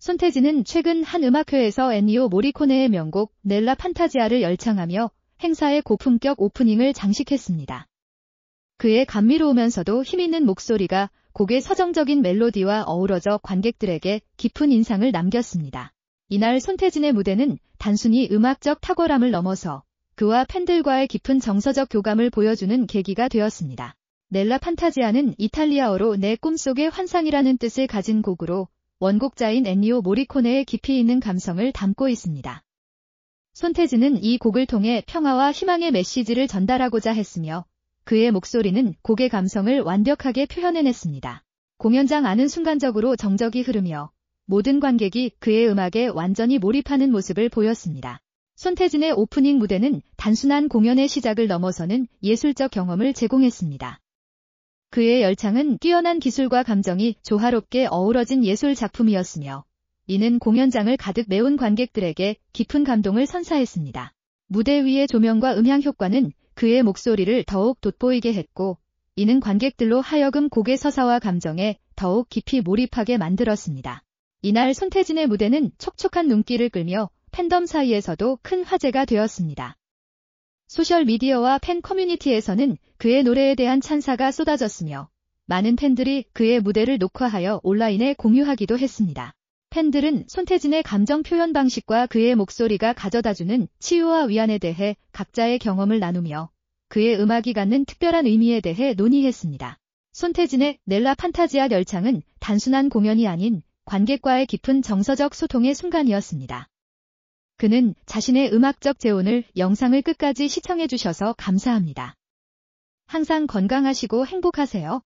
손태진은 최근 한 음악회에서 엔니오 모리코네의 명곡 넬라 판타지아를 열창하며 행사의 고품격 오프닝을 장식했습니다. 그의 감미로우면서도 힘있는 목소리가 곡의 서정적인 멜로디와 어우러져 관객들에게 깊은 인상을 남겼습니다. 이날 손태진의 무대는 단순히 음악적 탁월함을 넘어서 그와 팬들과의 깊은 정서적 교감을 보여주는 계기가 되었습니다. 넬라 판타지아는 이탈리아어로 내 꿈속의 환상이라는 뜻을 가진 곡으로 원곡자인 애니오 모리코네의 깊이 있는 감성을 담고 있습니다. 손태진은 이 곡을 통해 평화와 희망의 메시지를 전달하고자 했으며 그의 목소리는 곡의 감성을 완벽하게 표현해냈습니다. 공연장 안은 순간적으로 정적이 흐르며 모든 관객이 그의 음악에 완전히 몰입하는 모습을 보였습니다. 손태진의 오프닝 무대는 단순한 공연의 시작을 넘어서는 예술적 경험을 제공했습니다. 그의 열창은 뛰어난 기술과 감정이 조화롭게 어우러진 예술 작품이었으며 이는 공연장을 가득 메운 관객들에게 깊은 감동을 선사했습니다. 무대 위의 조명과 음향 효과는 그의 목소리를 더욱 돋보이게 했고 이는 관객들로 하여금 곡의 서사와 감정에 더욱 깊이 몰입하게 만들었습니다. 이날 손태진의 무대는 촉촉한 눈길을 끌며 팬덤 사이에서도 큰 화제가 되었습니다. 소셜미디어와 팬 커뮤니티에서는 그의 노래에 대한 찬사가 쏟아졌으며 많은 팬들이 그의 무대를 녹화하여 온라인에 공유하기도 했습니다. 팬들은 손태진의 감정 표현 방식과 그의 목소리가 가져다주는 치유와 위안에 대해 각자의 경험을 나누며 그의 음악이 갖는 특별한 의미에 대해 논의했습니다. 손태진의 넬라 판타지아 열창은 단순한 공연이 아닌 관객과의 깊은 정서적 소통의 순간이었습니다. 그는 자신의 음악적 재혼을 영상을 끝까지 시청해주셔서 감사합니다. 항상 건강하시고 행복하세요.